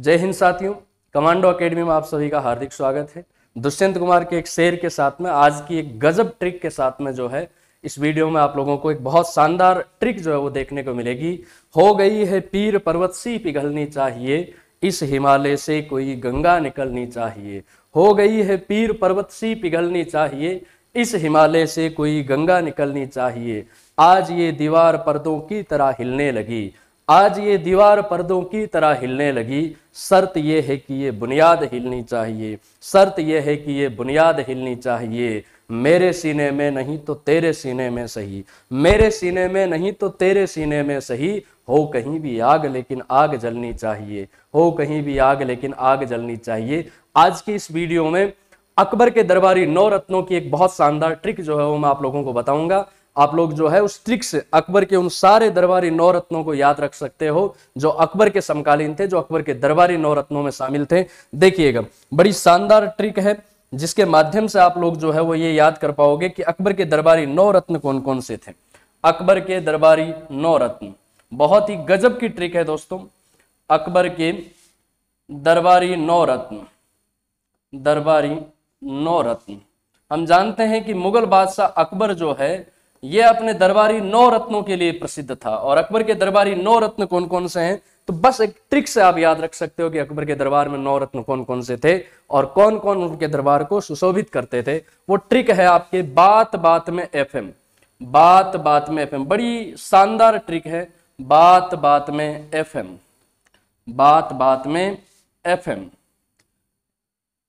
जय हिंद साथियों commando academy में आप सभी का हार्दिक स्वागत है दुष्यंत कुमार के एक शेर के साथ में आज की एक गजब ट्रिक के साथ में जो है इस वीडियो में आप लोगों को एक बहुत शानदार ट्रिक जो है वो देखने को मिलेगी हो गई है पीर पर्वत सी पिघलनी चाहिए इस हिमालय से कोई गंगा निकलनी चाहिए हो गई है पीर पर्वत सी पिघलनी चाहिए इस हिमालय से कोई गंगा निकलनी चाहिए आज ये दीवार पर्दों की तरह हिलने लगी आज ये दीवार पर्दों की तरह हिलने लगी शर्त यह है कि ये बुनियाद हिलनी चाहिए शर्त यह है कि ये बुनियाद हिलनी चाहिए मेरे सीने में नहीं तो तेरे सीने में सही मेरे सीने में नहीं तो तेरे सीने में सही हो कहीं भी आग लेकिन आग जलनी चाहिए हो कहीं भी आग लेकिन आग जलनी चाहिए आज की इस वीडियो में अकबर के दरबारी नौ रत्नों की एक बहुत शानदार ट्रिक जो है वो मैं आप लोगों को बताऊंगा आप लोग जो है उस ट्रिक से अकबर के उन सारे दरबारी नौ रत्नों को याद रख सकते हो जो अकबर के समकालीन थे जो अकबर के दरबारी नौ रत्नों में शामिल थे देखिएगा बड़ी शानदार ट्रिक है जिसके माध्यम से आप लोग जो है वो ये याद कर पाओगे कि अकबर के दरबारी नौ रत्न कौन कौन से थे अकबर के दरबारी नौ रत्न बहुत ही गजब की ट्रिक है दोस्तों अकबर के दरबारी नौ रत्न दरबारी नौ रत्न हम जानते हैं कि मुगल बादशाह अकबर जो है ये अपने दरबारी नौ रत्नों के लिए प्रसिद्ध था और अकबर के दरबारी नौ रत्न कौन कौन से हैं तो बस एक ट्रिक से आप याद रख सकते हो कि अकबर के दरबार में नौ रत्न कौन कौन से थे और कौन कौन उनके दरबार को सुशोभित करते थे वो ट्रिक है आपके बात बात में एफ बात बात में एफ बड़ी शानदार ट्रिक है बात बात में एफ बात बात में एफ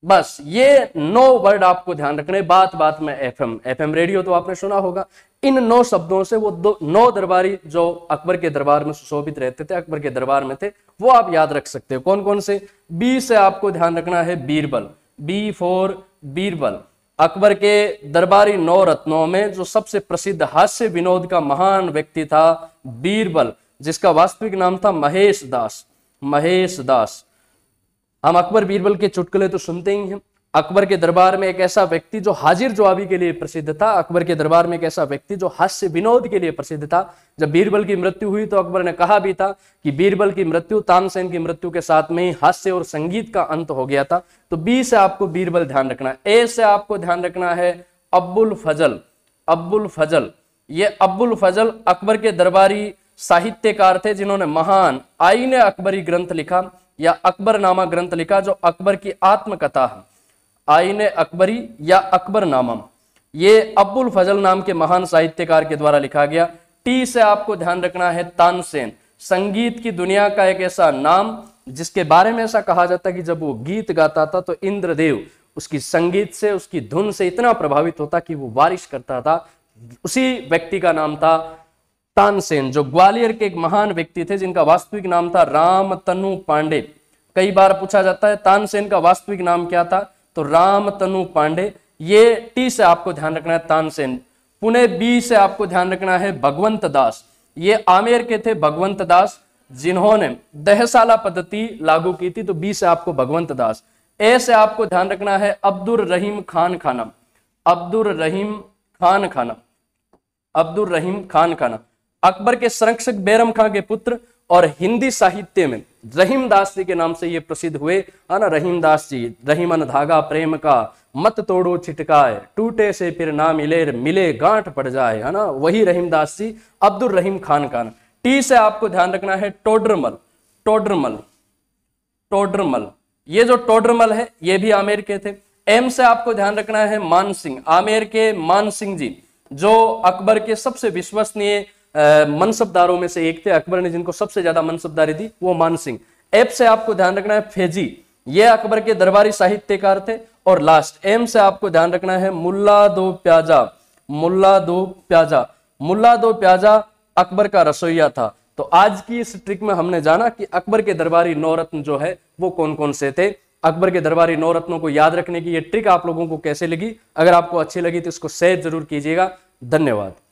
बस ये नौ वर्ड आपको ध्यान रखने बात बात में एफएम एफएम रेडियो तो आपने सुना होगा इन नौ शब्दों से वो दो नौ दरबारी जो अकबर के दरबार में सुशोभित रहते थे अकबर के दरबार में थे वो आप याद रख सकते हो कौन कौन से बी से आपको ध्यान रखना है बीरबल बी फोर बीरबल अकबर के दरबारी नौ रत्नों में जो सबसे प्रसिद्ध हास्य विनोद का महान व्यक्ति था बीरबल जिसका वास्तविक नाम था महेश दास महेश दास हम अकबर बीरबल के चुटकुले तो सुनते ही हैं अकबर के दरबार में एक ऐसा व्यक्ति जो हाजिर जवाबी के लिए प्रसिद्ध था अकबर के दरबार में एक ऐसा व्यक्ति जो हास्य विनोद के लिए प्रसिद्ध था जब बीरबल की मृत्यु हुई तो अकबर ने कहा भी था कि बीरबल की मृत्यु तानसेन की मृत्यु के साथ में ही हास्य और संगीत का अंत हो गया था तो बी से आपको बीरबल ध्यान रखना है ए से आपको ध्यान रखना है अब्बुल फजल अब्बुल फजल ये अब्बुल फजल अकबर के दरबारी साहित्यकार थे जिन्होंने महान आईने अकबरी ग्रंथ लिखा या नामा ग्रंथ लिखा जो अकबर की आत्मकथा है आईन अकबरी या नामम ये अब्बुल फजल नाम के महान साहित्यकार के द्वारा लिखा गया टी से आपको ध्यान रखना है तानसेन संगीत की दुनिया का एक ऐसा नाम जिसके बारे में ऐसा कहा जाता है कि जब वो गीत गाता था तो इंद्रदेव उसकी संगीत से उसकी धुन से इतना प्रभावित होता कि वो बारिश करता था उसी व्यक्ति का नाम था तानसेन जो ग्वालियर के एक महान व्यक्ति थे जिनका वास्तविक नाम था राम तनु पांडे कई बार पूछा जाता है तानसेन का वास्तविक नाम क्या था तो राम तनु पांडे ये टी से आपको ध्यान रखना है तानसेन पुणे बी से आपको ध्यान रखना है भगवंत दास ये आमेर के थे भगवंत दास जिन्होंने दहशाला पद्धति लागू की थी तो बी से आपको भगवंत दास ए से आपको ध्यान रखना है अब्दुल रहीम खान खाना अब्दुल रहीम खान खाना अब्दुल रहीम खान खाना अकबर के संरक्षक बैरम खां के पुत्र और हिंदी साहित्य में रहीम दास जी के नाम से ये प्रसिद्ध हुए है हाँ ना रहीम दास जी रहीमन धागा प्रेम का मत तोड़ो छिटकाए टूटे से फिर ना मिले मिले गांठ पड़ जाए है हाँ ना वही रहीम दास जी अब्दुल रहीम खान का टी से आपको ध्यान रखना है टोडरमल टोडरमल टोडरमल ये जो टोडरमल है ये भी आमेर के थे एम से आपको ध्यान रखना है मानसिंह आमेर के मानसिंह जी जो अकबर के सबसे विश्वसनीय मनसबदारों में से एक थे अकबर ने जिनको सबसे ज्यादा मनसबदारी दी वो मानसिंह एप से आपको ध्यान रखना है फेजी ये अकबर के दरबारी साहित्यकार थे और लास्ट एम से आपको ध्यान रखना है मुल्ला दो प्याजा मुल्ला दो प्याजा मुल्ला दो प्याजा अकबर का रसोईया था तो आज की इस ट्रिक में हमने जाना कि अकबर के दरबारी नौरत्न जो है वो कौन कौन से थे अकबर के दरबारी नौरत्नों को याद रखने की ये ट्रिक आप लोगों को कैसे लगी अगर आपको अच्छी लगी तो इसको शेयर जरूर कीजिएगा धन्यवाद